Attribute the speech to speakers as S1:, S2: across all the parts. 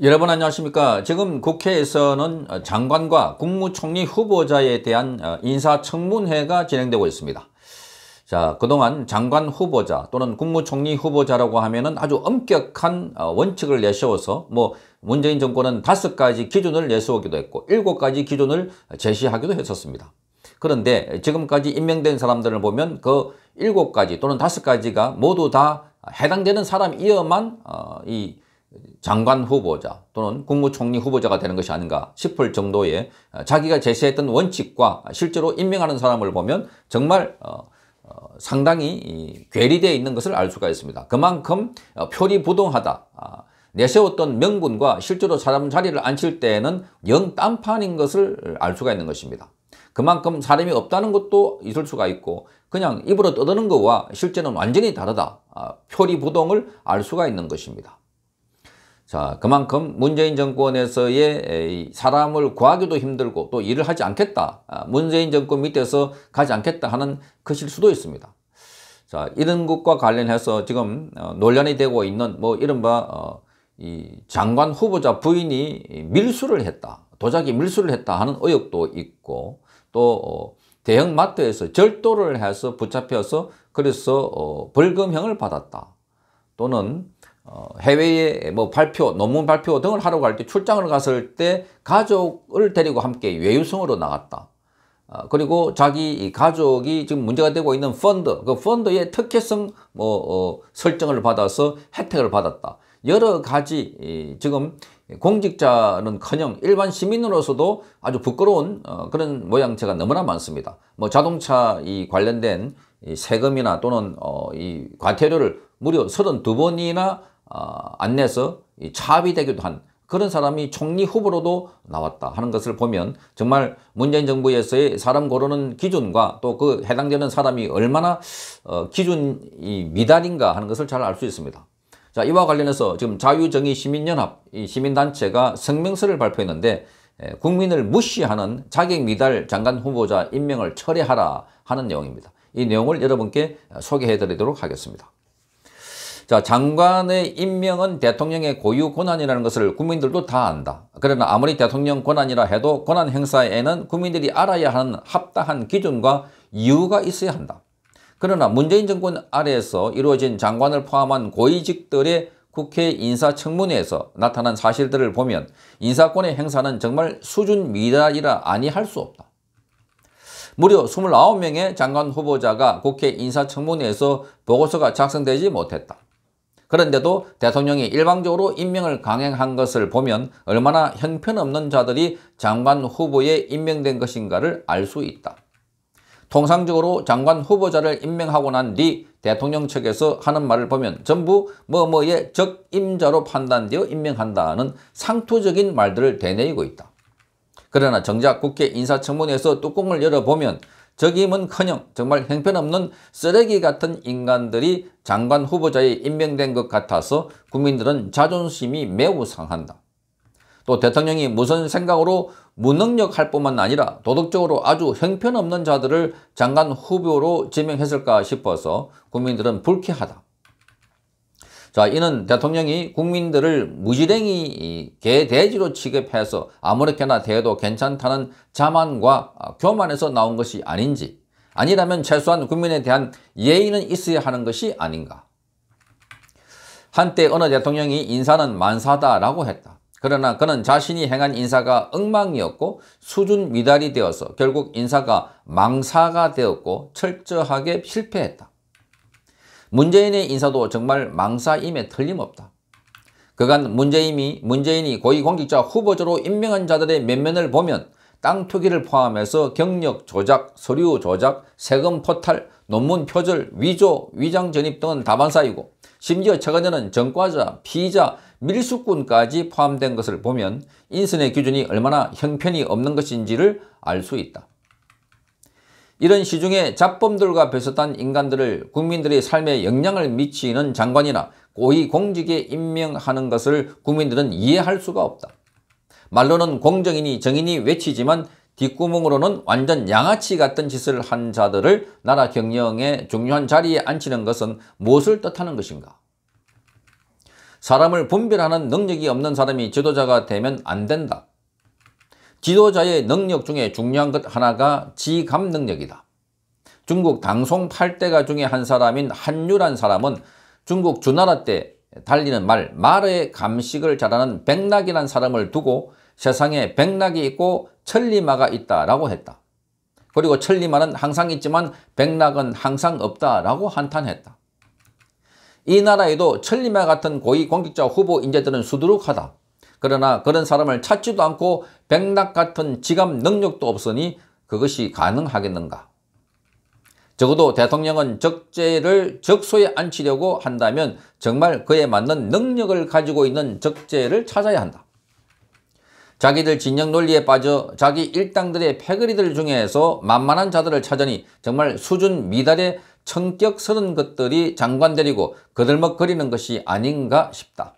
S1: 여러분 안녕하십니까 지금 국회에서는 장관과 국무총리 후보자에 대한 어, 인사청문회가 진행되고 있습니다 자 그동안 장관 후보자 또는 국무총리 후보자라고 하면은 아주 엄격한 어, 원칙을 내세워서 뭐 문재인 정권은 다섯 가지 기준을 내세우기도 했고 일곱 가지 기준을 제시하기도 했었습니다 그런데 지금까지 임명된 사람들을 보면 그 일곱 가지 또는 다섯 가지가 모두 다 해당되는 사람이어만 어, 이 장관 후보자 또는 국무총리 후보자가 되는 것이 아닌가 싶을 정도의 어, 자기가 제시했던 원칙과 실제로 임명하는 사람을 보면 정말 어, 어, 상당히 괴리되어 있는 것을 알 수가 있습니다. 그만큼 표리부동하다. 아, 내세웠던 명분과 실제로 사람 자리를 앉힐 때에는 영 딴판인 것을 알 수가 있는 것입니다. 그만큼 사람이 없다는 것도 있을 수가 있고 그냥 입으로 떠드는 것과 실제는 완전히 다르다. 아, 표리부동을 알 수가 있는 것입니다. 자 그만큼 문재인 정권에서의 사람을 구하기도 힘들고 또 일을 하지 않겠다 아, 문재인 정권 밑에서 가지 않겠다 하는 것일 수도 있습니다 자 이런 것과 관련해서 지금 어, 논란이 되고 있는 뭐 이른바 어, 이 장관 후보자 부인이 밀수를 했다 도자기 밀수를 했다 하는 의혹도 있고 또 어, 대형마트에서 절도를 해서 붙잡혀서 그래서 어, 벌금형을 받았다 또는 어, 해외에 뭐 발표, 논문 발표 등을 하러 갈 때 출장을 갔을 때 가족을 데리고 함께 외유성으로 나갔다. 어, 그리고 자기 이 가족이 지금 문제가 되고 있는 펀드, 그 펀드의 특혜성 뭐 어, 설정을 받아서 혜택을 받았다. 여러 가지 이, 지금 공직자는커녕 일반 시민으로서도 아주 부끄러운 어, 그런 모양새가 너무나 많습니다. 뭐 자동차 이 관련된 세금이나 또는 어 이 과태료를 무려 32번이나 어, 안내서 차비이 되기도 한 그런 사람이 총리 후보로도 나왔다 하는 것을 보면 정말 문재인 정부에서의 사람 고르는 기준과 또 그 해당되는 사람이 얼마나 어, 기준이 미달인가 하는 것을 잘 알 수 있습니다. 자 이와 관련해서 지금 자유정의 시민연합 이 시민단체가 성명서를 발표했는데 에, 국민을 무시하는 자격 미달 장관 후보자 임명을 철회하라 하는 내용입니다. 이 내용을 여러분께 소개해 드리도록 하겠습니다. 자, 장관의 임명은 대통령의 고유 권한이라는 것을 국민들도 다 안다. 그러나 아무리 대통령 권한이라 해도 권한 행사에는 국민들이 알아야 하는 합당한 기준과 이유가 있어야 한다. 그러나 문재인 정권 아래에서 이루어진 장관을 포함한 고위직들의 국회 인사청문회에서 나타난 사실들을 보면 인사권의 행사는 정말 수준 미달이라 아니할 수 없다. 무려 29명의 장관 후보자가 국회 인사청문회에서 보고서가 작성되지 못했다. 그런데도 대통령이 일방적으로 임명을 강행한 것을 보면 얼마나 형편없는 자들이 장관 후보에 임명된 것인가를 알 수 있다. 통상적으로 장관 후보자를 임명하고 난 뒤 대통령 측에서 하는 말을 보면 전부 뭐뭐의 적임자로 판단되어 임명한다는 상투적인 말들을 되뇌이고 있다. 그러나 정작 국회 인사청문회에서 뚜껑을 열어보면 적임은커녕 정말 형편없는 쓰레기 같은 인간들이 장관 후보자에 임명된 것 같아서 국민들은 자존심이 매우 상한다. 또 대통령이 무슨 생각으로 무능력할 뿐만 아니라 도덕적으로 아주 형편없는 자들을 장관 후보로 지명했을까 싶어서 국민들은 불쾌하다. 자, 이는 대통령이 국민들을 무지랭이 개돼지로 취급해서 아무렇게나 대해도 괜찮다는 자만과 교만에서 나온 것이 아닌지 아니라면 최소한 국민에 대한 예의는 있어야 하는 것이 아닌가. 한때 어느 대통령이 인사는 만사다라고 했다. 그러나 그는 자신이 행한 인사가 엉망이었고 수준 미달이 되어서 결국 인사가 망사가 되었고 철저하게 실패했다. 문재인의 인사도 정말 망사임에 틀림없다. 그간 문재인이, 문재인이 고위공직자 후보자로 임명한 자들의 면면을 보면 땅 투기를 포함해서 경력 조작, 서류 조작, 세금 포탈, 논문 표절, 위조, 위장 전입 등은 다반사이고 심지어 최근에는 전과자, 피의자, 밀수꾼까지 포함된 것을 보면 인선의 기준이 얼마나 형편이 없는 것인지를 알 수 있다. 이런 시중에 잡범들과 배섰한 인간들을 국민들의 삶에 영향을 미치는 장관이나 고위공직에 임명하는 것을 국민들은 이해할 수가 없다. 말로는 공정이니 정인이 외치지만 뒷구멍으로는 완전 양아치 같은 짓을 한 자들을 나라 경영의 중요한 자리에 앉히는 것은 무엇을 뜻하는 것인가? 사람을 분별하는 능력이 없는 사람이 지도자가 되면 안 된다. 지도자의 능력 중에 중요한 것 하나가 지감 능력이다. 중국 당송 8대가 중에 한 사람인 한유란 사람은 중국 주나라 때 달리는 말, 말의 감식을 잘하는 백락이란 사람을 두고 세상에 백락이 있고 천리마가 있다라고 했다. 그리고 천리마는 항상 있지만 백락은 항상 없다라고 한탄했다. 이 나라에도 천리마 같은 고위 공직자 후보 인재들은 수두룩하다. 그러나 그런 사람을 찾지도 않고 백낙 같은 지갑 능력도 없으니 그것이 가능하겠는가? 적어도 대통령은 적재를 적소에 앉히려고 한다면 정말 그에 맞는 능력을 가지고 있는 적재를 찾아야 한다. 자기들 진영 논리에 빠져 자기 일당들의 패거리들 중에서 만만한 자들을 찾으니 정말 수준 미달의 청격스러운 것들이 장관 데리고 그들먹거리는 것이 아닌가 싶다.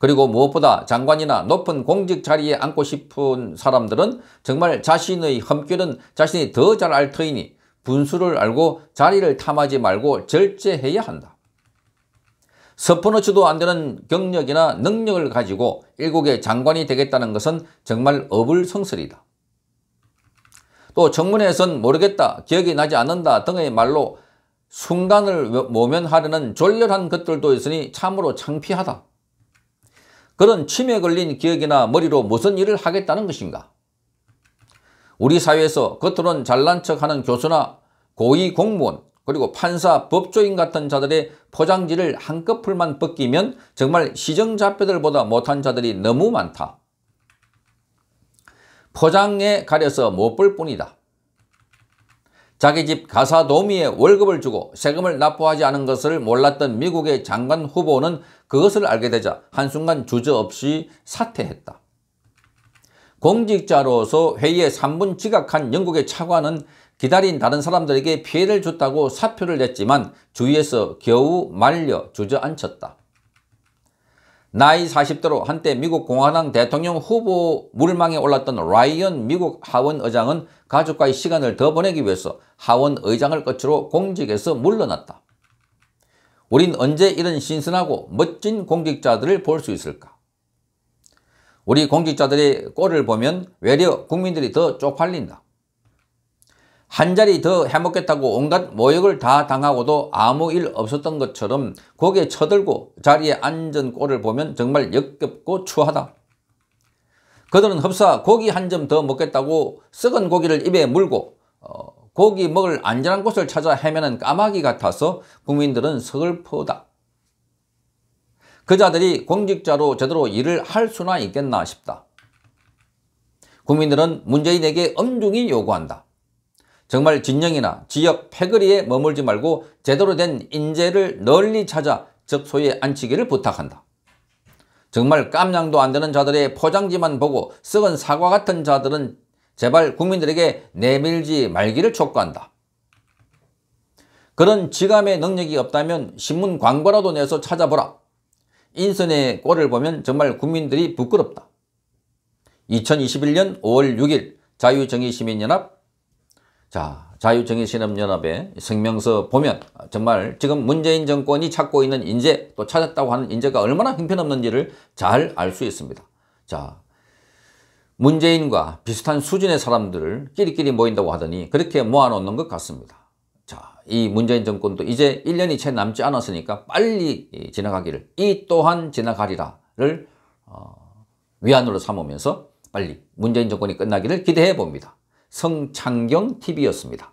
S1: 그리고 무엇보다 장관이나 높은 공직 자리에 앉고 싶은 사람들은 정말 자신의 험길은 자신이 더 잘 알 터이니 분수를 알고 자리를 탐하지 말고 절제해야 한다. 서포너츠도 안 되는 경력이나 능력을 가지고 일국의 장관이 되겠다는 것은 정말 어불성설이다. 또 청문회에선 모르겠다, 기억이 나지 않는다 등의 말로 순간을 모면하려는 졸렬한 것들도 있으니 참으로 창피하다. 그런 침에 걸린 기억이나 머리로 무슨 일을 하겠다는 것인가? 우리 사회에서 겉으론 잘난 척하는 교수나 고위 공무원 그리고 판사, 법조인 같은 자들의 포장지를 한꺼풀만 벗기면 정말 시정자표들보다 못한 자들이 너무 많다. 포장에 가려서 못 볼 뿐이다. 자기 집 가사 도우미에 월급을 주고 세금을 납부하지 않은 것을 몰랐던 미국의 장관 후보는 그것을 알게 되자 한순간 주저없이 사퇴했다. 공직자로서 회의에 3분 지각한 영국의 차관은 기다린 다른 사람들에게 피해를 줬다고 사표를 냈지만 주위에서 겨우 말려 주저앉혔다. 나이 40대로 한때 미국 공화당 대통령 후보 물망에 올랐던 라이언 미국 하원 의장은 가족과의 시간을 더 보내기 위해서 하원 의장을 끝으로 공직에서 물러났다. 우린 언제 이런 신선하고 멋진 공직자들을 볼 수 있을까? 우리 공직자들의 꼴을 보면 외려 국민들이 더 쪽팔린다. 한 자리 더 해먹겠다고 온갖 모욕을 다 당하고도 아무 일 없었던 것처럼 고개 쳐들고 자리에 앉은 꼴을 보면 정말 역겹고 추하다. 그들은 흡사 고기 한 점 더 먹겠다고 썩은 고기를 입에 물고 어, 고기 먹을 안전한 곳을 찾아 헤매는 까마귀 같아서 국민들은 서글프다. 그 자들이 공직자로 제대로 일을 할 수나 있겠나 싶다. 국민들은 문재인에게 엄중히 요구한다. 정말 진영이나 지역 패거리에 머물지 말고 제대로 된 인재를 널리 찾아 적소에 앉히기를 부탁한다. 정말 깜냥도 안 되는 자들의 포장지만 보고 썩은 사과 같은 자들은 제발 국민들에게 내밀지 말기를 촉구한다. 그런 지감의 능력이 없다면 신문 광고라도 내서 찾아보라. 인선의 꼴을 보면 정말 국민들이 부끄럽다. 2021년 5월 6일 자유정의시민연합 자, 자유정의 신업연합의 성명서 보면 정말 지금 문재인 정권이 찾고 있는 인재 또 찾았다고 하는 인재가 얼마나 형편없는지를 잘 알 수 있습니다. 자, 문재인과 비슷한 수준의 사람들을 끼리끼리 모인다고 하더니 그렇게 모아놓는 것 같습니다. 자, 이 문재인 정권도 이제 1년이 채 남지 않았으니까 빨리 지나가기를 이 또한 지나가리라를 어, 위안으로 삼으면서 빨리 문재인 정권이 끝나기를 기대해 봅니다. 성창경 TV였습니다.